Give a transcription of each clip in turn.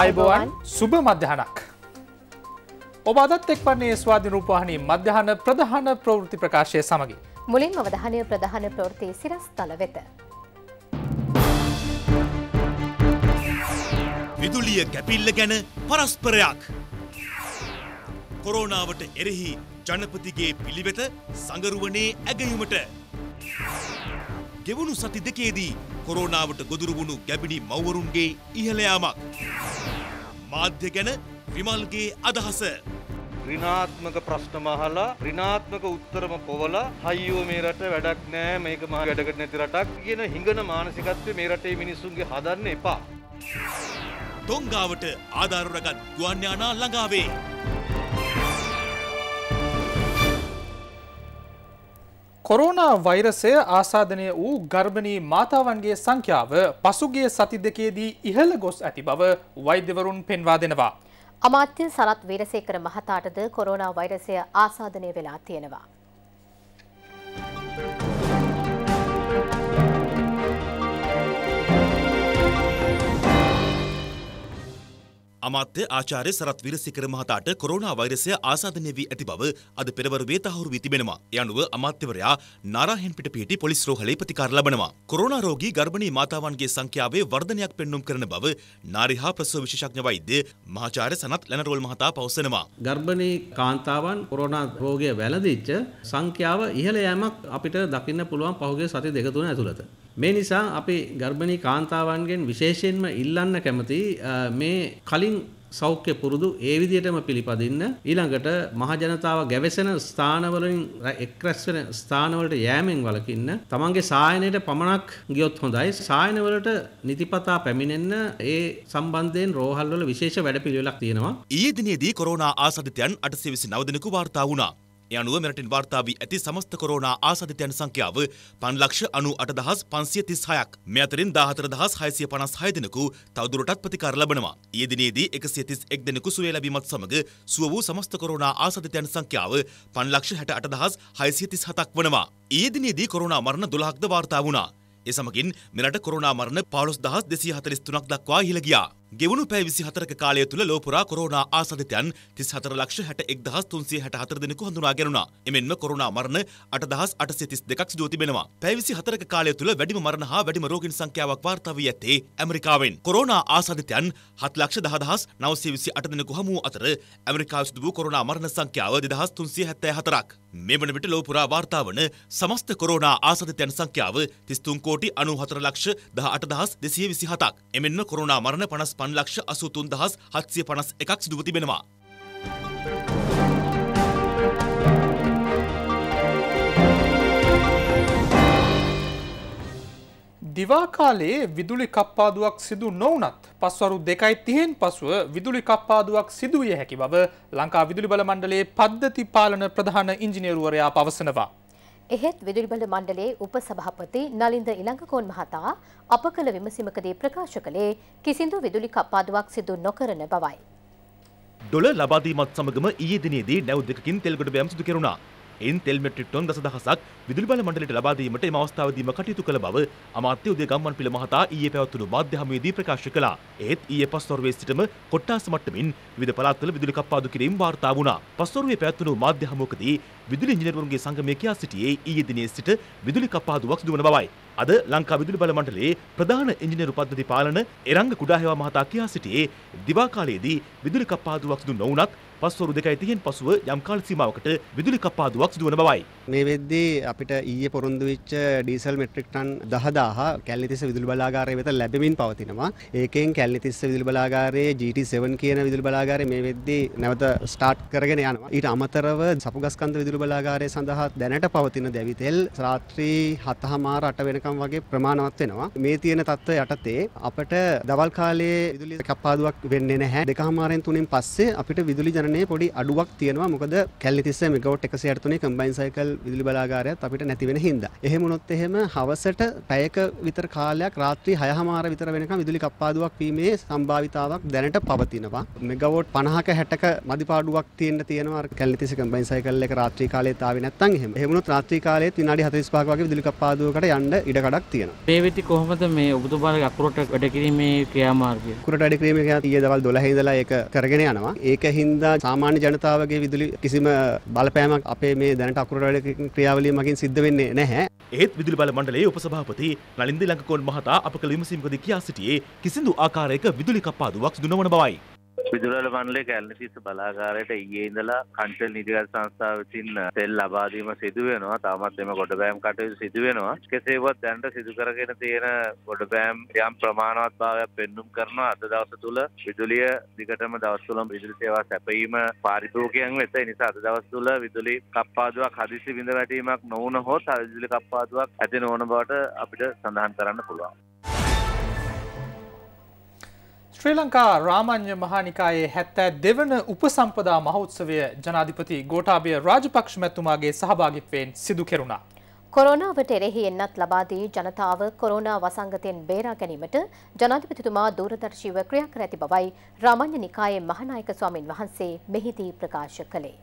අයිබෝවන් සුභ මධ්‍යහනක්. ඔබ අදත් එක් වන්නේ ස්වාධි රූපවාහනී මධ්‍යහන ප්‍රධාන ප්‍රවෘති ප්‍රකාශය සමඟින්. මුලින් අවධානය ප්‍රධාන ප්‍රවෘතිය සිරස් තල වෙත. විදුලිය කැපිල්ල ගැන පරස්පරයක්. කොරෝනාවට එරෙහි ජනපතිගේ පිළිවෙත සඟරුවනේ ඇගයුමට. ගෙවුණු සති දෙකේදී කොරෝනාවට ගොදුරුවුණු ගැබිණි මව්වරුන්ගේ ඉහළයාමක්. මාධ්‍ය ගැන විමල්ගේ අදහස. ඍණාත්මක ප්‍රශ්න මහලා ඍණාත්මක උත්තරම පොවලා හයියෝ මේ රට වැඩක් නෑ මේක මහා වැඩකට නැති රටක් කියන හිඟන මානසිකත්වය මේ රටේ මිනිස්සුන්ගේ හදන්න එපා. ඩොංගාවට ආධාරරගත් ගුවන්යානා ළඟාවේ. කොරෝනා වෛරසය ආසාධනය වූ ගර්භණී මාතාවන්ගේ සංඛ්‍යාව පසුගිය සති දෙකේදී ඉහළ ගොස් ඇති බව වෛද්‍යවරුන් පෙන්වා දෙනවා. අමාත්‍ය සරත් වීරසේකර මහතාටද කොරෝනා වෛරසය ආසාධනය වෙලා තියෙනවා. අමාත්‍ය ආචාර්ය සරත් වීරසිකර මහතාට කොරෝනා වෛරසය ආසාදනය වී ඇති බව අද පෙරවරුවේ තහවුරු වී තිබෙනවා. ඒ අනුව අමාත්‍යවරයා නාරාහෙන්පිට පිහිටි පොලිස් රෝහලේ ප්‍රතිකාර ලබනවා. කොරෝනා රෝගී ගර්භණී මාතාවන්ගේ සංඛ්‍යාවේ වර්ධනයක් පෙන්눔 කරන බව නාරි හා ප්‍රසව විශේෂඥ වෛද්‍ය මහාචාර්ය සනත් ලැනරෝල් මහතා පවසනවා. ගර්භණී කාන්තාවන් කොරෝනා රෝගය වැළඳිච්ච සංඛ්‍යාව ඉහළ යෑමක් අපිට දකින්න පුළුවන් පහුගිය සති දෙක තුන ඇතුළත. මේ නිසා අපි ගර්භණී කාන්තාවන්ගෙන් විශේෂයෙන්ම ඉල්ලන්න කැමති මේ කලින් සෞඛ්‍ය පුරුදු ඒ විදිහටම පිළිපදින්න ඊළඟට මහජනතාව ගැවසෙන ස්ථානවලින් එක්රැස් වෙන ස්ථානවලට යෑමෙන් වළකින්න තමන්ගේ සායනයට පමණක් ගියොත් හොඳයි සායනවලට නිතිපතා පැමිණෙන්න ඒ සම්බන්ධයෙන් රෝහල්වල විශේෂ වැඩපිළිවෙලක් තියෙනවා ඊයේ දිනේදී කොරෝනා ආසාදිතයන් 829 දෙනෙකු වාර්තා වුණා ඒ අනුව මෙරටින් වාර්තා වී ඇති සමස්ත කොරෝනා ආසාදිතයන් සංඛ්‍යාව 5,98,536ක්. මේ අතරින් 14,656 දෙනෙකු තවදුරටත් ප්‍රතිකාර ලබනවා. ඊයේ දිනේදී 131 දෙනෙකු සුවය ලැබීමත් සමග සුව වූ සමස්ත කොරෝනා ආසාදිතයන් සංඛ්‍යාව 5,68,637ක් වනවා. ඊයේ දිනේදී කොරෝනා මරණ 12ක්ද වාර්තා වුණා. ඒ සමගින් මෙරට කොරෝනා මරණ 15243ක් දක්වා ඉහළ ගියා. ගෙවුණු පැය 24ක කාලය තුල ලොව පුරා කොරෝනා ආසාදිතයන් 34 ලක්ෂ 61364 දෙනෙකු හඳුනා ගැනුණා. එමෙන්ම කොරෝනා මරණ 8832ක් සිදුව තිබෙනවා. පැය 24ක කාලය තුල වැඩිම මරණ හා වැඩිම රෝගීන් සංඛ්‍යාවක් වාර්තා වී ඇත්තේ ඇමරිකාවෙන්. කොරෝනා ආසාදිතයන් 7,10,928 දෙනෙකු හමු අතර ඇමරිකාවේ සිදු වූ කොරෝනා මරණ සංඛ්‍යාව 2374ක්. මේ වන විට ලොව පුරා වාර්තා වන සමස්ත කොරෝනා ආසාදිතයන් සංඛ්‍යාව 33 කෝටි 94 ලක්ෂ 18227ක්. එමෙන්ම කොරෝනා මරණ 55 පන්ලක්ෂ අසුතුන් දහස් හත්සිය පනස් එකක් සිදුව තිබෙනවා. දිවාකාලයේ විදුලි කප්පාදුවක් සිදු නොවනත් පස්වරු දෙකයි තිහෙන් පසුව විදුලි කප්පාදුවක් සිදුවිය හැකි බව ලංකා විදුලි බල මණ්ඩලයේ පද්ධති පාලන ප්‍රධාන ඉංජිනේරුවරයා පවසනවා. එහෙත් විදුලිබල මණ්ඩලයේ උපසභාපති නලින්ද ඉලංගකෝන් මහතා අප කළ විමසීමකදී ප්‍රකාශ කළේ කිසිදු විදුලි කප්පාදුවක් සිදු නොකරන බවයි. ඩොලර් ලබාදීමත් සමගම ඊයේ දිනේදී නැව් දෙකකින් තෙල් ගොඩබැම් සිදු කෙරුණා. එයින් තෙල් මෙට්‍රික් ටොන් දසදහසක් විදුලි බල මණ්ඩලයට ලබා දීමට එම අවස්ථාවේදීම කටයුතු කළ බව අමාත්‍ය උදය ගම්මන්පිල මහතා ඊයේ පැවැත්වුණු මාධ්‍ය හමුවේදී ප්‍රකාශ කළා. ඒත් ඊයේ පස්වරුවේ සිටම කොට්ටාස මට්ටමින් විවිධ පළාත්වල විදුලි කප්පාදු කිරීම වාර්තා වුණා. පස්වරුවේ පැවැත්වුණු මාධ්‍ය හමුවකදී විදුලි ඉංජිනේරුවන්ගේ සංගමය කියා සිටියේ ඊයේ දිනේ සිට විදුලි කප්පාදුවක් සිදු වන බවයි. අද ලංකා විදුලි බල මණ්ඩලයේ ප්‍රධාන ඉංජිනේරු පද්ධති පාලන එරංග කුඩාහේවා මහතා කියා සිටියේ දිවා කාලයේදී විදුලි කප්පාදුවක් සිදු නොවුනත් පස්වරු දෙකයි තිහෙන් පසුව යම් කාල සීමාවකට විදුලි කපාදුවක් සිදුවන බවයි. මේ වෙද්දී අපිට ඊයේ පොරොන්දු වෙච්ච ඩීසල් මෙට්‍රික් ටන් 10000 කැලණිතිස්ස විදුලි බලාගාරය වෙත ලැබෙමින් පවතිනවා. ඒකෙන් කැලණිතිස්ස විදුලි බලාගාරයේ GT7 කියන විදුලි බලාගාරය මේ වෙද්දී නැවත ස්ටාර්ට් කරගෙන යනවා. ඊට අමතරව සපුගස්කන්ධ විදුලි බලාගාරය සඳහා දැනට පවතින දැවිතෙල් රාත්‍රී 7:00 8 වෙනකම් වගේ ප්‍රමාණවත් වෙනවා. මේ තියෙන තත්ත්වය යටතේ අපිට දවල් කාලයේ විදුලි කපාදුවක් වෙන්නේ නැහැ. 2:00 තුනෙන් පස්සේ අපිට විදුලි විශ්ලේෂණය පොඩි අඩුවක් තියෙනවා මොකද කැල්ලිතිස්ස මෙගවට් එකසි අටතුනේ කම්බයින් සයිකල් විදුලි බලාගාරයක් අපිට නැතිවෙන හින්දා. එහෙම වුණොත් එහෙම හවසට පැයක විතර කාලයක් රාත්‍රී 6හමාර විතර වෙනකම් විදුලි කප්පාදුවක් වීමේ සම්භාවිතාවක් දැනට පවතිනවා. මෙගවට් 50ක 60ක මදිපාඩුවක් තියෙන්න තියෙනවා කැල්ලිතිස්ස කම්බයින් සයිකල් එක රාත්‍රී කාලේ තාවේ නැත්තම් එහෙම. එහෙම වුණොත් රාත්‍රී කාලේත් විනාඩි 45ක වගේ විදුලි කප්පාදුවකට යන්න ඉඩ කඩක් තියෙනවා. මේ වෙති කොහොමද මේ ඔබතුමාල අකුරට වැඩ කිරීමේ ක්‍රියාමාර්ගය? කුරට වැඩ කිරීමේ ක්‍රියාමාර්ගය දවල් 12 ඉඳලා ඒක කරගෙන යනවා. ඒක හින්දා නිසා සාමාන්‍ය ජනතාවගේ විදුලි කිසිම බලපෑමක් අපේ මේ දැනට අකුරට වැඩ ක්‍රියාවලිය මගින් සිද්ධ වෙන්නේ නැහැ. ඒත් විදුලි බල මණ්ඩලයේ උපසභාපති නලින්ද ලංකකෝන් මහතා අප කළ විමසීමකදී කියා සිටියේ කිසිදු ආකාරයක විදුලි කපාදුවක් සිදු නොවන බවයි. විදුරල වන්ලේ කැල්ලතිස්ස බලාකාරයට ඊයේ ඉඳලා කන්ටල් නිතිගත් සංස්ථාව විසින් තෙල් ලබා දීම සිදු වෙනවා. තාමත් එම ගොඩබෑම් කටයුතු සිදු වෙනවා. කෙසේවත් දැනට සිදු කරගෙන තියෙන ගොඩබෑම් යම් ප්‍රමාණවත් භාවයක් පෙන්눔 කරනවා. අද දවස තුල විදුලිය දිගටම දවස් තුලම විදුලි සේවා සැපයීම පාරිභෝගිකයන් වෙත ඒ නිසා අද දවස් තුල විදුලි කප්පාදුවක් හදිසි බිඳ වැටීමක් නොවුනහොත් විදුලි කප්පාදුවක් ඇති නොවන බවට අපිට සඳහන් කරන්න පුළුවන්. ශ්‍රී ලංකා රාමඤ්‍ය මහානිකායේ හැත්තෑ දෙවන උපසම්පදා මහෝත්සවය ජනාධිපති ගෝටාබය රාජපක්ෂ මැතුමාගේ සහභාගිත්වයෙන් සිදු කෙරුණා. කොරෝනාවට එරෙහි එන්නත් ලබාදී ජනතාව කොරෝනා වසංගතයෙන් බේරා ගැනීමට ජනාධිපතිතුමා දූරදර්ශීව ක්‍රියා කර ඇති බවයි රාමඤ්‍ය නිකායේ මහානායක ස්වාමින් වහන්සේ මෙහිදී ප්‍රකාශ කළේ.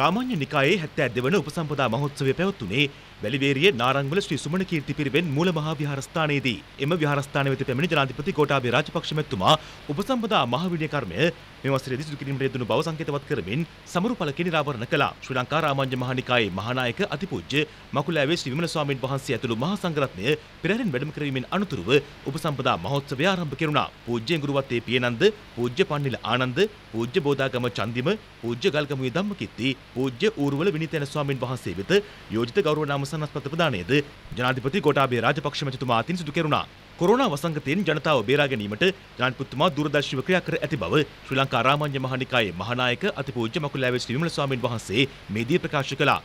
රාමඤ්‍ය නිකායේ හැත්තෑ දෙවන උපසම්පදා මහෝත්සවය පැවැත්වුණේ වැලිවේරිය නාරංගල ශ්‍රී සුමන කීර්ති පිරිවෙන් මූල මහා විහාරස්ථානයේදී එම විහාරස්ථාන වෙත පැමිණි ජනාධිපති ගෝඨාභය රාජපක්ෂ මැතිතුමා උපසම්පදා මහවිනය කර්මය මේ වසරේ සිදු කිරීමට යෙදුණු බව සංකේතවත් කරමින් සමරු පළකේ නිරාවරණ කළා. ශ්‍රී ලංකා රාමඤ්ඤ මහානිකායේ මහානායක අතිපූජ්‍ය මකුලෑවේ ශ්‍රී විමල ස්වාමින් වහන්සේ ඇතුළු මහා සංඝරත්නය පෙරහැරින් වැඩම කරවීමෙන් අනතුරුව උපසම්පදා මහෝත්සවය ආරම්භ කෙරුණා. පූජ්‍ය ගුරුවත්තේ පියනන්ද, පූජ්‍ය පන්නිල ආනන්ද, පූජ්‍ය බෝධාගම චන්දිම, පූජ්‍ය ගල්ගමුවේ ධම්මකිත්ති, පූජ්‍ය ඌරුවල විනිතන ස්වාමින් වහන්සේ වෙත යෝජිත ගෞරවනාම ආසනස්පත ප්‍රදානයද ජනාධිපති කොටාබේ රාජපක්ෂ මැතිතුමා අතින් සිදු කෙරුණා. කොරෝනා වසංගතයෙන් ජනතාව බේරා ගැනීමට ජනාධිපතිතුමා දුරදර්ශීව ක්‍රියා කර ඇති බව ශ්‍රී ලංකා රාමඤ්ඤ මහානිකායේ මහානායක අතිපූජ්‍ය මකුලෑවේ ශ්‍රී විමල ස්වාමීන් වහන්සේ මේ දී ප්‍රකාශ කළා.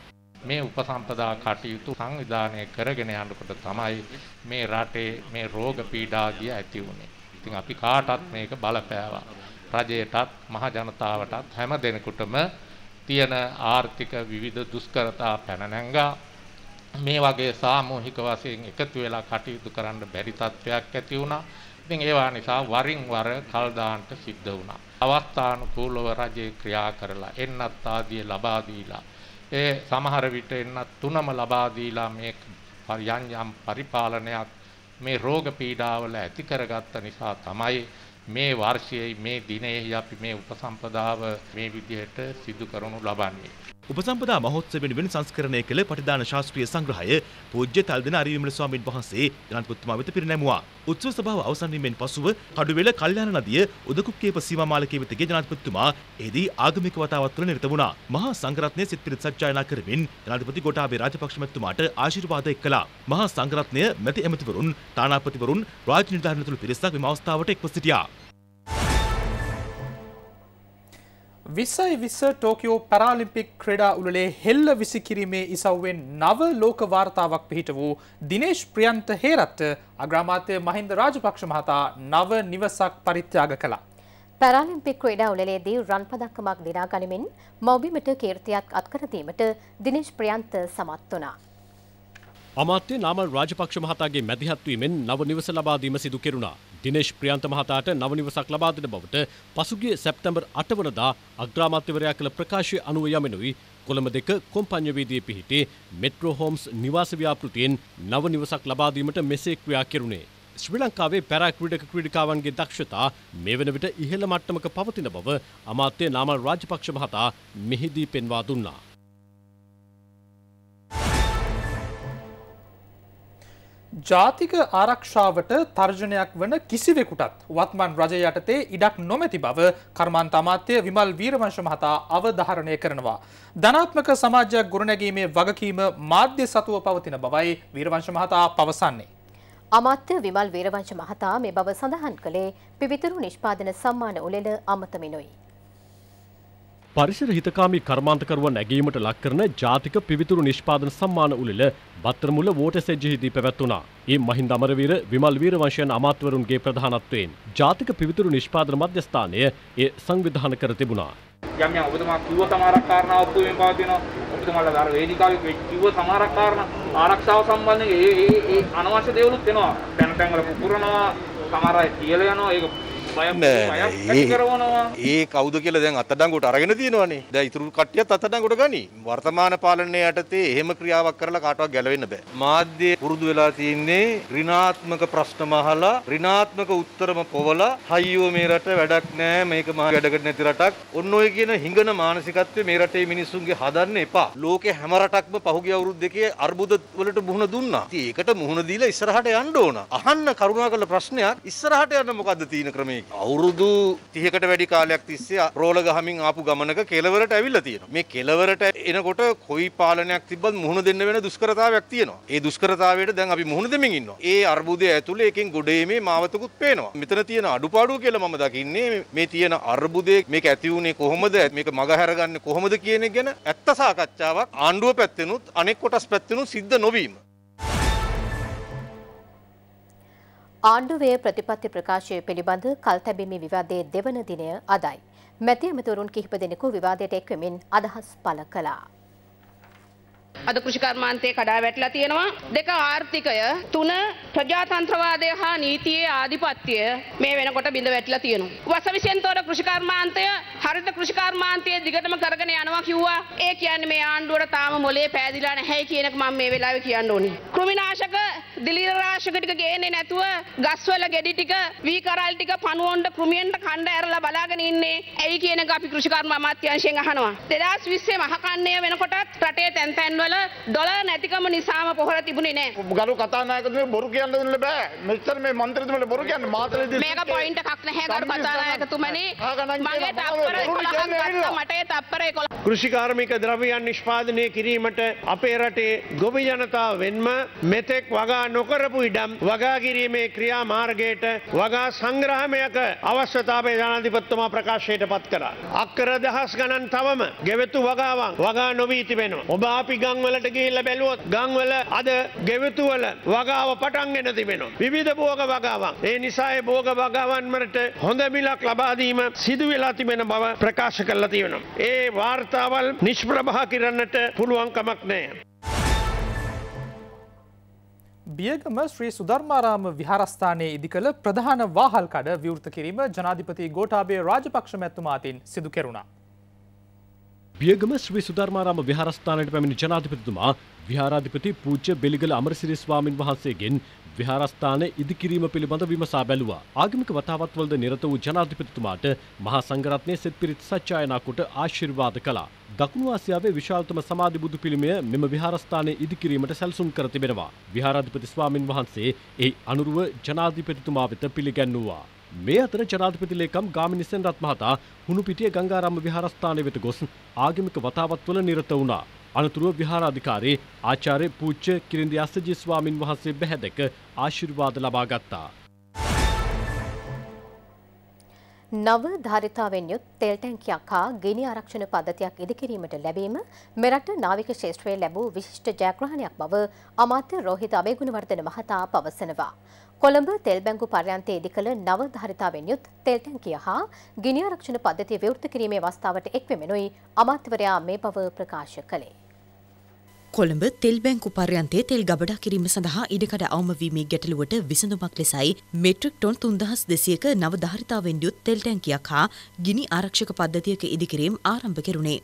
මේ උපසම්පදා කටයුතු සංවිධානය කරගෙන යනකොට තමයි මේ රටේ මේ රෝග පීඩාගිය ඇති වුණේ. ඉතින් අපි කාටත් මේක බලපෑවා. රජයටත් මහ ජනතාවටත් හැම දෙනෙකුටම තියෙන ආර්ථික විවිධ දුෂ්කරතා පැන නැංගා මේ වගේ සාමූහික වශයෙන් එකතු වෙලා කටයුතු කරන්න බැරි තත්ත්වයක් ඇති වුණා. ඉතින් ඒවා නිසා වරින් වර කල් දාන්නට සිද්ධ වුණා. අවස්ථානුකූලව රජේ ක්‍රියා කරලා එන්නත් ආදිය ලබා දීලා ඒ සමහර විට එන්නත් තුනම ලබා දීලා මේ යම් යම් පරිපාලනයක් මේ රෝග පීඩාවල ඇති කරගත්ත නිසා තමයි මේ වර්ෂයේ මේ දිනයේ අපි මේ උපසම්පදාව මේ විදිහට සිදු කරනු ලබන්නේ උපසම්පදා මහෝත්සව වෙනුවෙන් සංස්කරණය කළ පටිදාන ශාස්ත්‍රීය සංග්‍රහය පූජ්‍ය තල්දෙන අරිවිමල ස්වාමින් වහන්සේ ජනපොත්තුමා වෙත පිරිනැමුවා. උත්සව සභාව අවසන් වීමෙන් පසුව කඩුවෙල කල්යාණ නදිය උදකුක්කේප සීමාමාලකයේ වෙත ගිය ජනපොත්තුමා එෙහිදී ආගමික වතාවත් තුළ නිරත වුණා. මහා සංඝරත්නය සිත් පිරිත් සජ්ජායනා කරමින් ජනාධිපති ගෝඨාභය රාජපක්ෂ මැතිතුමාට ආශිර්වාද එක් කළා. මහා සංඝරත්නය මැති ඇමතිවරුන්, තානාපතිවරුන්, රාජ්‍ය නිලධාරීන් ඇතුළු පිරිසක් මේ අවස්ථාවට එක්ව සිටියා. විසයි විස ටෝකෝ පැරාලිම්පික් ක්‍රඩා උළලේ හෙල්ල විසි කිරීමේ ඉසව්වෙන් නව ලෝක වාර්තාවක් පිහිට වූ දිනේශ් ප්‍රියන්ත හේරත්ත අග්‍රාමාතය මහින්ද රාජපක්ෂ මහතා නව නිවසක් පරිත්‍යාග කළා. පැරාලිම්පික් ක්‍රඩා උළලේදී රන් පදක්කමක් දිනා ගනිමින් මවබිමට කීර්තියක් අත්කරදීමට දිනේශ් ප්‍රියන්ත සමත් වනා. අමාත්‍ය නාමල් රාජපක්ෂ මහතාගේ මැදිහත්වීමෙන් නව නිවස ලබාදීම සිදු කෙරුණා. දිනේශ් ප්‍රියන්ත මහතාට නවනිවසක් ලබා දෙන බවට පසුගිය සැප්තැම්බර් 8 වනදා අග්‍රාමාත්‍යවරයා කළ ප්‍රකාශය අනුව යමෙනුයි කොළඹ දෙක කොම්පඤ්ඤ වේදියේ පිහිටි මෙට්‍රෝ හෝම්ස් නිවාස ව්‍යාපෘතියෙන් නවනිවසක් ලබා දීමට මෙසේ ක්‍රියා කෙරුණේ. ශ්‍රී ලංකාවේ පැරා ක්‍රීඩක ක්‍රීඩිකාවන්ගේ දක්ෂතා මේ වන විට ඉහළ මට්ටමක පවතින බව අමාත්‍ය නාමල් රාජපක්ෂ මහතා මෙහිදී පෙන්වා දුන්නා. ජාතික ආරක්ෂාවට තර්ජනයක් වන කිසිවෙකුටත් වත්මන් රජ යටතේ ඉඩක් නොමැති බව කර්මාන්ත අමාත්‍ය විමල් වීරවංශ මහතා අවධාරණය කරනවා. ධනාත්මක සමාජයක් ගොඩනැගීමේ වගකීම මාධ්‍ය සතුව පවතින බවයි වීරවංශ මහතා පවසන්නේ. අමාත්‍ය විමල් වීරවංශ මහතා මේ බව සඳහන් කළේ පිවිතුරු නිෂ්පාදන සම්මාන උළෙල අමතමිනුයි. පරිසර හිතකාමී කර්මාන්තකරුව නැගීමට ලක් කරන ජාතික පිවිතුරු නිෂ්පාදන සම්මාන උළෙල බත්තරමුල වෝටසෙජ්ජිහිදී පැවැත්වුණා. ඒ මහින්ද අමරවීර විමල් වීරවංශයන් අමාත්‍යවරුන්ගේ ප්‍රධානත්වයෙන් ජාතික පිවිතුරු නිෂ්පාදන මධ්‍යස්ථානය ඒ සංවිධාන කර තිබුණා. යම් යම් ඔබතුමා කිව්ව සමහරක් කාරණා ඔප්පුවෙන් පවතිනවා. ඔබතුමාලා අර වේදිකාවේ කිව්ව සමහරක් කාරණා ආරක්ෂාව සම්බන්ධයෙන් ඒ ඒ අනවශ්‍ය දේවලුත් එනවා. තැන තැන් වල පුරනවා, සමහර අය කියලා යනවා. ඒක ඒ කවුද කියලා දැන් අත්අඩංගුවට අරගෙන තියෙනවනේ. දැන් ඉතුරු කට්ටියත් අත්අඩංගුවට ගනි. වර්තමාන පාලනය යටතේ එහෙම ක්‍රියාවක් කරලා කාටවත් ගැලවෙන්න බෑ. මාධ්‍ය පුරුදු වෙලා තියෙන්නේ ඍණාත්මක ප්‍රශ්න මහලා ඍණාත්මක උත්තරම පොවලා හයියෝ මේ රට වැඩක් නෑ මේක මහා වැඩකට නැති රටක්. ඔන්න ඔය කියන හිඟන මානසිකත්වය මේ රටේ මිනිස්සුන්ගේ හදන්න එපා. ලෝකේ හැම රටක්ම පහුගිය අවුරුදු දෙකේ අර්බුද වලට මුහුණ දුන්නා. ඉතින් ඒකට මුහුණ දීලා ඉස්සරහට යන්න ඕන. අහන්න කරුණාකරලා ප්‍රශ්නයක් ඉස්සරහට යන්න මොකද්ද තියෙන ක්‍රමය මේ අවුරුදු 30කට වැඩි කාලයක් තිස්සේ රෝල ගහමින් ආපු ගමනක කෙලවරට ඇවිල්ලා තියෙනවා. මේ කෙලවරට එනකොට කොයි පාලනයක් තිබ්බත් මුහුණ දෙන්න වෙන දුෂ්කරතාවයක් තියෙනවා. ඒ දුෂ්කරතාවයට දැන් අපි මුහුණ දෙමින් ඉන්නවා. ඒ අර්බුදය ඇතුලේ එකෙන් ගොඩේීමේ මාවතකුත් පේනවා. මෙතන තියෙන අඩුපාඩුව කියලා මම දකින්නේ මේ තියෙන අර්බුදය මේක ඇති වුණේ කොහොමද? මේක මගහැරගන්නේ කොහොමද කියන එක ගැන ඇත්ත සාකච්ඡාවක් ආණ්ඩුව පැත්තෙනුත් අනෙක් කොටස් පැත්තෙනුත් සිද්ධ නොවීම ආණ්ඩුවේ ප්‍රතිපත්ති ප්‍රකාශය පිළිබඳ කල්තැබිමි විවාදයේ දෙවන දිනය අදයි. මැති ඇමතුරුන් කිහිප දෙනෙකු විවාදයට එක්වමින් අදහස් පළ කළා. අද කෘෂිකර්මාන්තය කඩා වැටලා තියෙනවා. දෙක ආර්ථිකය, තුන ප්‍රජාතන්ත්‍රවාදය හා නීතියේ ආධිපත්‍යය මේ වෙනකොට බිඳ වැටලා තියෙනවා. වසවිසෙන් තොර කෘෂිකර්මාන්තය හරිත කෘෂිකර්මාන්තය දිගටම කරගෙන යනවා කිව්වා. ඒ කියන්නේ මේ ආණ්ඩුවට තාම මොලේ පෑදිලා නැහැ කියන එක මම මේ වෙලාවේ කියන්න ඕනේ. කෘමිනාශක, දිලිරාශක ටික ගේන්නේ නැතුව ගස්වල ගෙඩි ටික, වී කරල් ටික පණුවොණ්ඩ කෘමියෙන්ට කණ්ඩ ඇරලා බලාගෙන ඉන්නේ. ඇයි කියන එක අපි කෘෂිකර්ම අමාත්‍යාංශයෙන් අහනවා. 2020 මහකන්නය වෙනකොටත් රටේ තැන් තැන්වල දොල දොල නැතිකම නිසාම පොහොර තිබුණේ නෑ. ගරු කතානායකතුමනි බොරු කියන්න දෙන්න බෑ. මෙච්චර මේ മന്ത്രിතුමනි බොරු කියන්නේ මාතලේදී මේක පොයින්ට් එකක් නැහැ ගරු කතානායකතුමනි. මගේ තප්පර 11ක් මට ඒ තප්පර 11 කෘෂිකාර්මික ද්‍රව්‍යයන් නිෂ්පාදනය කිරීමට අපේ රටේ ගොවි ජනතාව වෙන්ම මෙතෙක් වගා නොකරපු ඉඩම් වගා කිරීමේ ක්‍රියාමාර්ගයට වගා සංග්‍රහමයක අවශ්‍යතාවය ජනාධිපතිතුමා ප්‍රකාශයට පත් කළා. අක්කර දහස් ගණන් තවම ගෙවතු වගාවන් වගා නොවී තිබෙනවා. ඔබ අපි ගම් ගංවලට ගිහිල්ල බැලුවොත් ගංවල අද ගෙවිතුවල වගාව පටන්ගෙන තිබෙනවා. විවිධ බෝග වගාවන්. ඒ නිසායි බෝග වගාවන්මට හොඳ මිලක් ලබාදීම සිදුවෙලා තිබෙන බව ප්‍රකාශ කරලා තියෙනවා. ඒ වාර්තාවල් නිෂ්ප්‍රභා කරන්නට පුළුවන්කමක් නෑ. බියගම ශ්‍රී සුධර්මාරාම විහාරස්ථානයේ ඉදි කළ ප්‍රධාන වාහල්කඩ විවෘත කිරීම ජනාධිපති ගෝටාබේ රාජපක්ෂ මැතුමාතින් සිදු කෙරුණා. බියගම ශ්‍රී සුධර්මාරාම විහාරස්ථානයට පැමිණි ජනාධිපතිතුමා විහාරාධිපති පූජ්‍ය බෙලිගල අමරසිරි ස්වාමින් වහන්සේගෙන් විහාරස්ථාන ඉදිකිරීම පිළිබඳ විමසා බැලුවා. ආගමික වතාවත්වලද නිරත වූ ජනාධිපතිතුමාට මහා සංඝරත්නය සෙත් පිරිත් සජ්ජායනා කොට ආශිර්වාද කළා. දකුණු ආසියාවේ විශාලතම සමාධි බුදු පිළිමය මෙම විහාරස්ථානයේ ඉදිකිරීමට සැලසුම් කර තිබෙනවා. විහාරාධිපති ස්වාමින් වහන්සේ එහි අනුරුව ජනාධිපතිතුමා වෙත පිළිගැන්වුවා. මේ අතර ජනාධිපතිලේකම් ගාමිණි සෙන්රත් මහතා හුණුපිටිය ගංගාරාම විහාරස්ථානය වෙත ගොස් ආගමික වතාවත්වල නිරත වුණා. අනතුරුව විහාරාධිකාරී ආචාර්ය පූජ්‍ය කිරින්දි අස්සජී ස්වාමින් වහන්සේ බැහැදක ආශිර්වාද ලබා ගත්තා. නව ධාරිතාවෙන් යුත් තෙල් ටැංකියක් හා ගිනි ආරක්ෂණ පද්ධතියක් ඉදිකිරීමට ලැබීම මෙරට නාවික ශේෂ්ත්‍රයේ ලැබූ විශිෂ්ට ජයග්‍රහණයක් බව අමාත්‍ය රෝහිත අබේගුණවර්ධන මහතා පවසනවා. කොළඹ තෙල් බැංකු පර්යන්තයේ ඉදි කළ නව ධාරිතාවෙන් යුත් තෙල් ටැංකිය හා ගිනි ආරක්ෂණ පද්ධතිය විවෘත කිරීමේ අවස්ථාවට එක්වෙමිනුයි අමාත්‍යවරයා මේ බව ප්‍රකාශ කළේ. කොළඹ තෙල් බැංකු පර්යන්තයේ තෙල් ගබඩා කිරීම සඳහා ඉඩකඩ අවමවීමේ ගැටලුවට විසඳුමක් ලෙසයි මෙට්‍රික් ටොන් 3200ක නව ධාරිතාවෙන් යුත් තෙල් ටැංකියක් හා ගිනි ආරක්ෂක පද්ධතියක ඉදිකිරීම ආරම්භ කෙරුණේ.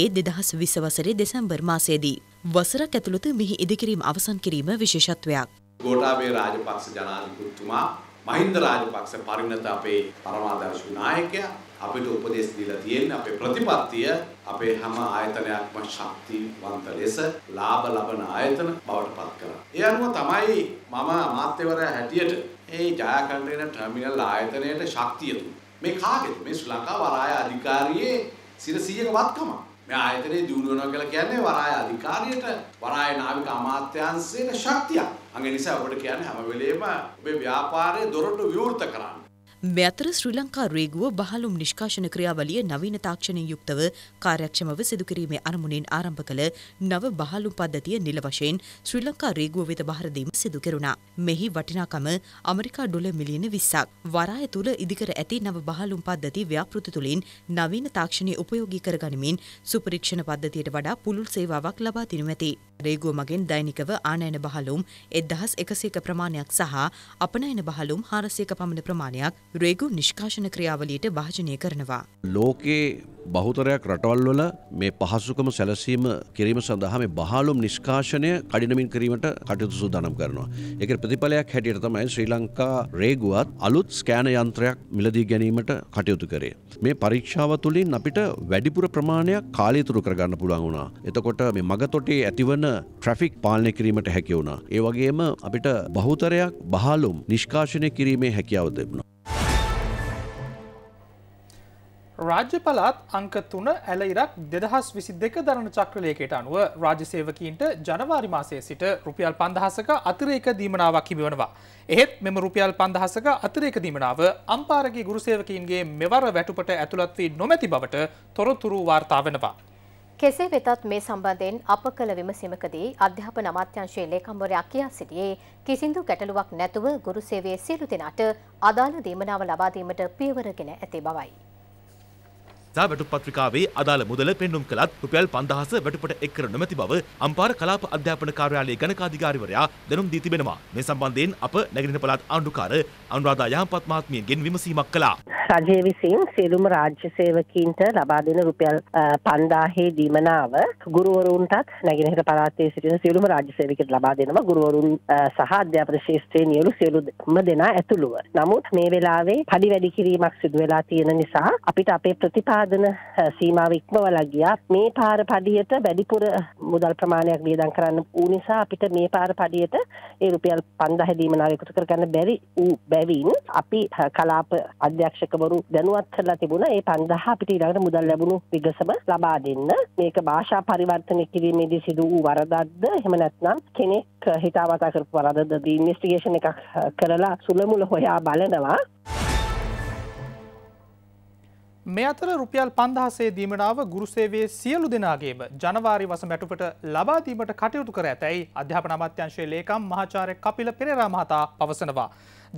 ඒ 2020 වසරේ දෙසැම්බර් මාසයේදී. වසරක් ඇතුළත මෙහි ඉදිකිරීම අවසන් කිරීම විශේෂත්වයක්. ගෝඨාභය රාජපක්ෂ ජනාධිපතිතුමා මහින්ද රාජපක්ෂ පරිණත අපේ පරමාදර්ශී නායකයා අපිට උපදෙස් දීලා තියෙන අපේ ප්‍රතිපත්තිය අපේ හැම ආයතනයක්ම ශක්තිවන්ත ලෙස ලාභ ලබන ආයතන බවට පත් කරා. ඒ අනුව තමයි මම අමාත්‍යවරයා හැටියට මේ ජයකණ්ඩේන ටර්මිනල් ආයතනයට ශක්තිය දුන්නේ. මේ කාගේද? මේ ශ්‍රී ලංකා වරාය අධිකාරියේ සිරසීයක වත්කම. මේ ආයතනයේ දියුණු වෙනවා කියලා කියන්නේ වරාය අධිකාරියට වරාය නාවික අමාත්‍යාංශයට ශක්තියක්. අගේ නිසා ඔබට කියන්නේ හැම වෙලේම ඔබේ ව්‍යාපාරයේ දොරටු විවෘත කරන්න. මේ අතර ශ්‍රී ලංකා රේගුව බහලුම් නිෂ්කාශන ක්‍රියාවලිය නවීන තාක්ෂණයෙන් යුක්තව කාර්යක්ෂමව සිදු කිරීමේ අරමුණෙන් ආරම්භ කළ නව බහලුම් පද්ධතිය නිල වශයෙන් ශ්‍රී ලංකා රේගුව වෙත බහර දීම සිදු කෙරුණා. මෙහි වටිනාකම ඇමරිකා ඩොලර් මිලියන 20ක්. වරාය තුල ඉදිකර ඇති නව බහලුම් පද්ධති ව්‍යාපෘති තුලින් නවීන තාක්ෂණය උපයෝගී කරගනිමින් සුපරීක්ෂණ පද්ධතියට වඩා පුළුල් සේවාවක් ලබා දෙනු ඇත. රේගුව මගෙන් දෛනිකව ආනයන බහලුම් එදහස් එකසේක ප්‍රමාණයක් සහ අපනයන බහලුම් හාරසයක පමණ ප්‍රමාණයක් රේගු නිෂ්කාශන ක්‍රියාවලියට භාජනය කරනවා. ලෝකයේ බහුතරයක් රටවල්වල මේ පහසුකම සැලසීම කිරීම සඳහා මේ බහලුම් නිෂ්කාශනය කඩිනමින් කිරීමට කටයුතු සූදානම් කරනවා. ඒකේ ප්‍රතිඵලයක් හැටියට තමයි ශ්‍රී ලංකා රේගුවත් අලුත් ස්කෑන යන්ත්‍රයක් මිලදී ගැනීමට කටයුතු කරේ. මේ පරීක්ෂාව තුළින් අපිට වැඩිපුර ප්‍රමාණයක් කාලයතුරු කරගන්න පුළුවන් වුණා. එතකොට මේ මගතොටේ ඇතිවන ට්‍රැෆික් පාලනය කිරීමට හැකි වුණා. ඒ වගේම අපිට බහුතරයක් බහලුම් නිෂ්කාශනය කිරීමේ හැකියාව තිබුණා. රාජ්‍ය පළාත් අංක තුන ඇල ඉරක් දෙදහස් විසි දෙක දරණ චක්‍රලයකට අනුව රාජසේවකීන්ට ජනවාරි මාසය සිට රුපියල් පන්දහසක අතරේක දීමනාවක් හිමිවනවා. එහෙත් මෙම රුපියල් පන්දහසක අතරේක දීමනාව අම්පාරගේ ගුරුසේවකීන්ගේ මෙවර වැටුපට ඇතුළත් වී නොමැති බවට තොරතුරු වාර්තා වෙනවා. කෙසේ වෙතත් මේ සම්බන්ධයෙන් අප කළ විමසීමකදී අධ්‍යාපන අමාත්‍යංශයේ ලේකම්වරයා කියා සිටියේ කිසිදු ගැටලුවක් නැතුව ගුරුසේවයේ සියලු දෙනාට අදාළ දීමනාව ලබා දීමට පියවර ගෙන ඇති බවයි. සා වැටුප් පත්‍රිකාවේ අදාළ මුදල පෙන්නුම් කළත් රුපියල් 5000 වැටුපට එක් කර නොමැති බව අම්පාර කලාප අධ්‍යාපන කාර්යාලයේ ගණකාධිකාරිවරයා දැනුම් දී තිබෙනවා. මේ සම්බන්ධයෙන් අප නැගිටින පළාත් ආණ්ඩුකාර අනුරාධා යහපත් මහත්මියගෙන් විමසීමක් කළා. රජය විසින් සියලුම රාජ්‍ය සේවකීන්ට ලබා දෙන රුපියල් 5000 දීමනාව ගුරුවරුන්ටත් නැගෙනහිර පළාතේ සිටින සියලුම රාජ්‍ය සේවකයන්ට ලබා දෙනවා. ගුරුවරුන් සහ අධ්‍යාපන ශාස්ත්‍රයේ නියලු සියලුම දෙනා ඇතුළුව. නමුත් මේ වෙලාවේ පඩි වැඩි කිරීමක් සිදු වෙලා තියෙන නිසා අපිට අපේ ප්‍රතිපා නිෂ්පාදන සීමාව ඉක්මවලා ගියා. මේ පාර පඩියට වැඩිපුර මුදල් ප්‍රමාණයක් වියදම් කරන්න වූ නිසා අපිට මේ පාර පඩියට ඒ රුපියල් 5000 දීමනාව එකතු කරගන්න බැරි වූ බැවින් අපි කලාප අධ්‍යක්ෂකවරු දැනුවත් කරලා තිබුණා ඒ 5000 අපිට ඊළඟට මුදල් ලැබුණු විගසම ලබා දෙන්න. මේක භාෂා පරිවර්තන කිරීමේදී සිදු වූ වරදක්ද එහෙම නැත්නම් කෙනෙක් හිතාමතා කරපු වරදක්ද ඉන්වෙස්ටිගේෂන් එකක් කරලා සුළමුල හොයා බලනවා. මේ අතර රුපියල් පන්දහසේ දීමනාව ගුරුසේවේ සියලු දෙනාගේම ජනවාරි වස මැටුපට ලබාදීමට කටයුතු කර ඇතැයි අධ්‍යාපන අමාත්‍යංශයේ ලේකම් මහාචාර්ය කපිල පෙරේරා මහතා පවසනවා.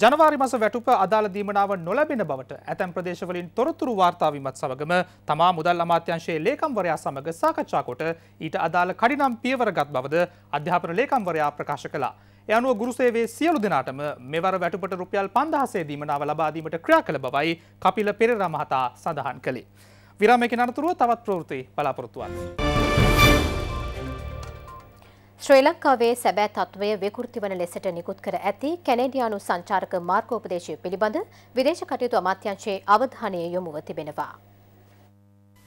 ජනවාරි මස වැටුප අදාළ දීමනාව නොලැබෙන බවට ඇතැම් ප්‍රදේශවලින් තොරතුරු වාර්තාාවීමත් සමගම තමා මුදල් අමාත්‍යංශයේ ලේකම්වරයා සමඟ සාකච්ඡා කොට ඊට අදාළ කඩිනම් පියවරගත් බවද අධ්‍යාපන ලේකම්වරයා ප්‍රකාශ කලා. යනුව ගුරුසේවේ සියලු දෙනාටම මෙවර වැටුපට රුපියල් පන්දහසේදීම නාව ලබාදීමට ක්‍රියා කළ බවයි කපිල පෙරේරා මහතා සඳහන් කළේ. විරාමයකින් අනතුරුව තවත් ප්‍රවෘත්ති බලාපොරොත්තුවක්. ශ්‍රී ලංකාවේ සැබෑ තත්ත්වය විකෘති වන ලෙසට නිකුත් කර ඇති කැනේඩියානු සංචාරක මාර්ගෝපදේශය පිළිබඳ විදේශ කටයුතු අමාත්‍යංශයේ අවධානය යොමුව තිබෙනවා.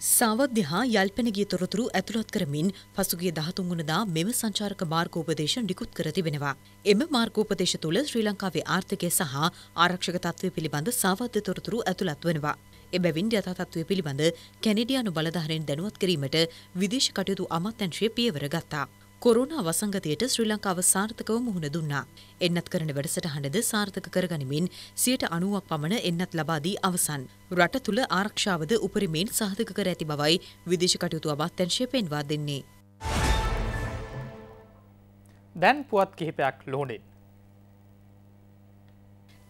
සාවද්‍ය හා යල්පෙනගිය තොරතුරු ඇතුළත් කරමින් පසුගිය දහතුන්ගුණදා මෙම සංචාරක මාර්ගෝපදේශ නිකුත් කර තිබෙනවා. එම මාර්ගෝපදේශ තුළ ශ්‍රී ලංකාවේ ආර්ථිකය සහ ආරක්ෂක තත්ත්වය පිළිබඳ සාවද්‍ය තොරතුරු ඇතුළත් වනවා. එබැවින් යථාතත්වය පිළිබඳ කැනඩියානු බලධාරයෙන් දැනුවත් කිරීමට විදේශ කටයුතු අමාත්‍යංශය පියවර ගත්තා. කොරුණා වසංගතයට ශ්‍රී ලංකාව සාර්ථකව මුහුණ දුන්නා. එන්නත් කරන වැඩසටහනද සාර්ථක කරගනිමින් සියට අනුවක් පමණ එන්නත් ලබාදී අවසන්. රට තුළ ආරක්ෂාවද උපරිමෙන් සාධක කර ඇති බවයි විදේශ කටයුතු අමාත්‍යංශය පෙන්වා දෙන්නේ. දැන් පුවත් කිහිපයක් ලෝනෙන්.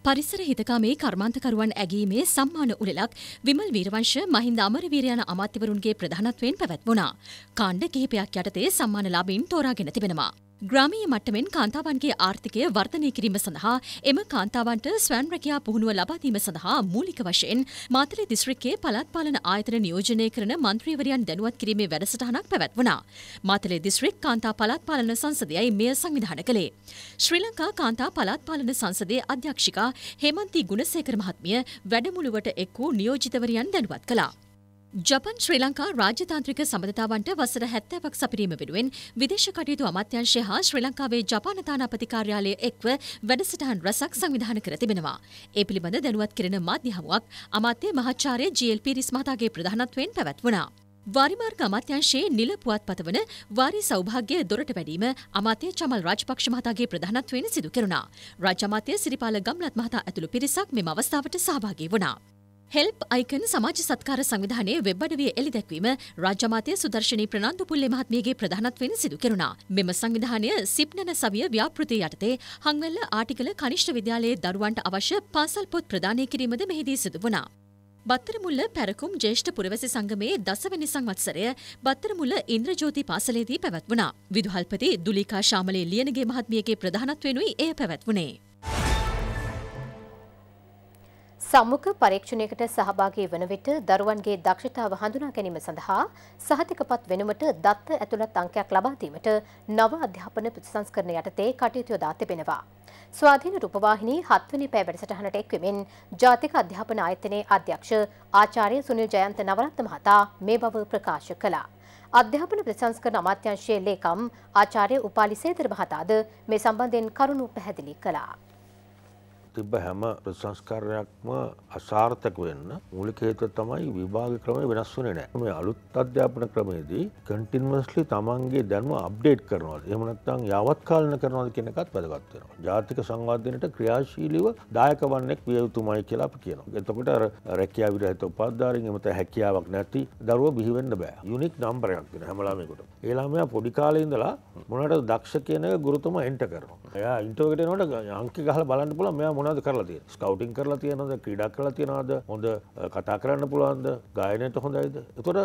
පරිසර හිතකාමේ කර්මාන්තකරුවන් ඇගීමේ සම්මාන උළෙලක් විමල් වීරවංශ මහින්ද අමරවීර යන අමාත්‍යවරුන්ගේ ප්‍රධානත්වයෙන් පැවැත්වුණා. කාණ්ඩ කිහිපයක් යටතේ සම්මානලාභීන් තෝරාගෙන තිබෙනවා. ග්‍රාමීය මට්ටමෙන් කාන්තාවන්ගේ ආර්ථිකය වර්ධනය කිරීම සඳහා එම කාන්තාවන්ට ස්වයං රැකියා පුහුණුව ලබා දීම සඳහා මූලික වශයෙන් මාතලේ දිස්ත්‍රික්කයේ පළාත් පාලන ආයතන නියෝජනය කරන മന്ത്രിවරයන් දැනුවත් කිරීමේ වැඩසටහනක් පැවැත්වුණා. මාතලේ දිස්ත්‍රික් කාන්තා පළාත් පාලන සංසදයයි මෙය සංවිධානය කළේ. ශ්‍රී ලංකා කාන්තා පළාත් පාලන සංසදයේ අධ්‍යක්ෂිකා හේමන්ති ගුණසේකර මහත්මිය වැඩමුළුවට එක් වූ නියෝජිතවරයන් දැනුවත් කළා. ජපන් ශ්‍රී ලංකා රාජ්‍යතාන්ත්‍රික සබඳතාවන්ට වසර හැත්තෑවක් සපිරීම වෙනුවෙන් විදේශ කටයුතු අමාත්‍යංශය හා ශ්‍රී ලංකාවේ ජපානතාන අපතිකාර්යාලය එක්ව වැඩසටහන් රසක් සංවිධාන කර තිබෙනවා. ඒ පිළිබඳ දැනුවත් කරන මාධ්‍ය හමුවක් අමාත්‍ය මහාචාර්ය ජීල්පී රිස්මහතාගේ ප්‍රධානත්වයෙන් පැවැත්වුණා. වාරිමාර්ග අමාත්‍යංශයේ නිල පුවත්පත වන වාරි සෞභාග්‍ය දොරට වැඩීම අමාත්‍ය චමල් රාජපක්ෂ මහතාගේ ප්‍රධානත්වයෙන් සිදු කෙරුණා. රාජ්‍ය අමාත්‍ය සිරිපාල ගම්ලත් මහතා ඇතුළු පිරිසක් මෙම අවස්ථාවට සහභාගී වුණා. හෙල්ප් අයිකන් සමාජ සත්කාර සංවිධානයේ වෙබ් අඩවිය එළි දැක්වීම රාජ්‍යමාතය සුදර්ශනී ප්‍රනාන්දු පුල්ලේ මහත්මියගේ ප්‍රධානත්වයෙන් සිදු කෙරුණා. මෙම සංවිධානය සිප්නන සවිය ව්‍යාපෘතිය යටතේ හංවැල්ල ආටිකල කනිෂ්ඨ විද්‍යාලයේ දරුවන්ට අවශ්‍ය පාසල් පොත් ප්‍රදානය කිරීමද මෙහිදී සිදු වුණා. බත්තරමුල්ල පැරකුම් ජේෂ්ඨ පුරවැසි සංගමයේ දසවැනි සංවත්සරය බත්තරමුල්ල ඉන්ද්‍රජෝති පාසලේදී පැවැත්වුණා. විදුහල්පති දුලිකා ශාමලේ ලියනගේ මහත්මියගේ ප්‍රධානත්වෙනුයි එය පැවැත්වුණේ. සම්මුඛ පරීක්ෂණයකට සහභාගී වන විට දරුවන්ගේ දක්ෂතාව හඳුනා ගැනීම සඳහා සහතිකපත් වෙනුමට දත්ත ඇතුළත් අංකයක් ලබා දීමට නව අධ්‍යාපන ප්‍රතිසංස්කරණ යටතේ කටයුතු යොදා තිබෙනවා. ස්වාධීන රූපවාහිනී 7 වෙනි පැය වැඩසටහනට එක්වෙමින් ජාතික අධ්‍යාපන ආයතනයේ අධ්‍යක්ෂ ආචාර්ය සුනිල් ජයන්ත නවරත්න මහතා මේ බව ප්‍රකාශ කළා. අධ්‍යාපන ප්‍රතිසංස්කරණ අමාත්‍යාංශයේ ලේකම් ආචාර්ය උපාලි සේතර මහතාද මේ සම්බන්ධයෙන් කරුණු පැහැදිලි කළා. තිබ්බ හැම ප්‍රසංස්කාරයක්ම අසාර්ථක වෙන්න මූලික හේතුව තමයි විභාග ක්‍රමය වෙනස් වුණේ නෑ. මේ අලුත් අධ්‍යාපන ක්‍රමයේදී කන්ටිනියස්ලි තමන්ගේ දැනුම අප්ඩේට් කරනවා. එහෙම නැත්නම් යාවත්කාලින කරනවාද කියන එකත් වැදගත් වෙනවා. ජාතික සංවර්ධනයට ක්‍රියාශීලීව දායක වන්නෙක් විය යුතුමයි කියලා අපි කියනවා. එතකොට අර රැකියාව විරහිත උපාධිධාරීන් එමෙත හැකියාවක් නැති දරුවෝ බිහි වෙන්න බෑ. යුනික් නම්බර් එකක් දෙන හැම ළමයෙකුට. ඒ ළමයා පොඩි කාලේ ඉඳලා මොනකට දක්ෂ කියන එක ගුරුතුමා එන්ටර් කරනවා. එයා ඉන්ටර්වයුවට එනකොට අංක ගහලා බලන්න පුළුවන් මෙයා මොන මොනද කරලා තිය ස්කවටින් කරලා තියනද ක්‍රඩක් කරලා තියෙනද හොඳ කතා කරන්න පුළුවන්ද ගායනයට හොඳයිද එතොට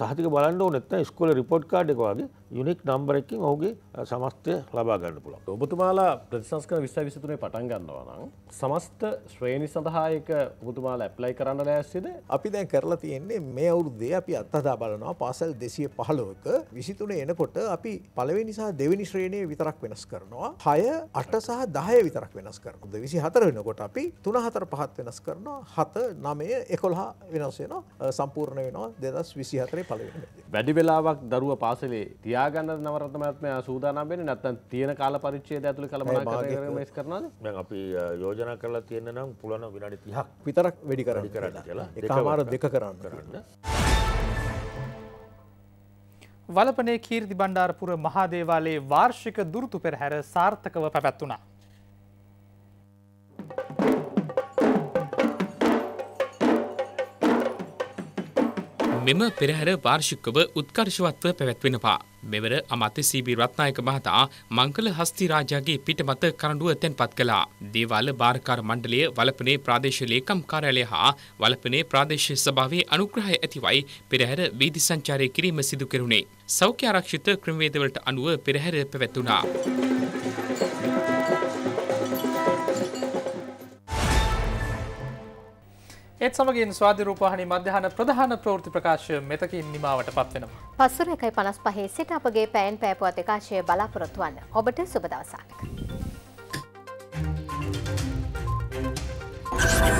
සහතික බලන්න නැත්ත ස්කොල රිපොට් කාඩ්කවාගේ යුනික් නම්බර එකින් ඔහුගේ සමස්තය ලබා ගන්න පුළ ඔබතුමාලා ප්‍රතිසංස්කර විශ්ස විසතුනේ පටන් ගන්නවනම් සමස්ත ශ්‍රේණි සඳහායක බුතුමාල ඇප්ලයි කරන්න ලෑස්සේද අපි දැන් කරලා තියෙන්නේ මේ අවුරුද්දේ අපි අත්හදා බලනවා පාසල් දෙසිය පහලෝක විසිතුන එනකොට අපි පලවෙනි නිසා දෙවිනි ශ්‍රේණය විතරක් වෙනස් කරනවා හය අට සහ දහය විතරක් වෙනස් කරනද විසි හතර වෙනකොට අපි තුන හතර පහත් වෙනස් කරනවා හත නමය එකොළහා වෙනස් වෙන සම්පූර්ණ වෙනවා දෙදස් විසි හතරේ පලවෙන වැඩි වෙලාවක් දරුව පාසලේ තිය තියාගන්න නවරතමත්මයා සූදානම් වෙන්නේ නැත්නම් තියෙන කාල පරිච්ඡේදය ඇතුළේ කළමනාකරණය මේස් කරනවද දැන් අපි යෝජනා කරලා තියෙන නම් පුළුවන් විනාඩි 30ක් විතරක් වැඩි කරන්න කියලා එකමාර දෙක කරන්න කරන්න වලපනේ කීර්ති බණ්ඩාරපුර මහා දේවාලයේ වාර්ෂික දුරුතු පෙරහැර සාර්ථකව පැවැත්වුණා මෙම පෙරහැර වාර්ෂිකව උත්කර්ෂවත්ව පැවැත්වෙනවා. මෙවර අමාත්‍ය සීබී රත්නායක මහතා මංගල හස්තිරාජාගේ පිටමත කරඬුව තැන්පත් කළා. දේවාල බාරකාර මණ්ඩලය වලපනේ ප්‍රාදේශ ලේකම් කාර්යාලය හා වලපනේ ප්‍රාදේශ සභාවේ අනුග්‍රහය ඇතිවයි පෙරහැර වීදි සංචාරය කිරීම සිදු කෙරුණේ. සෞඛ්‍ය ආරක්ෂිත ක්‍රමවේදවලට අනුව පෙරහැර පැවැත්වුණා. ඒත් සමගින් ස්වාධරූපහනි මධ්‍යහන ප්‍රධාන ප්‍රෘති ප්‍රකාශය මෙතකින් නිමාවට පත්වෙනවා. පස්සුර එකයි පනස් පහේ සිට අපගේ පැන් පෑපුවත් එකාශය බලාපොරොත්තුවන්න ඔබට සුබදවසාක්. Thank you.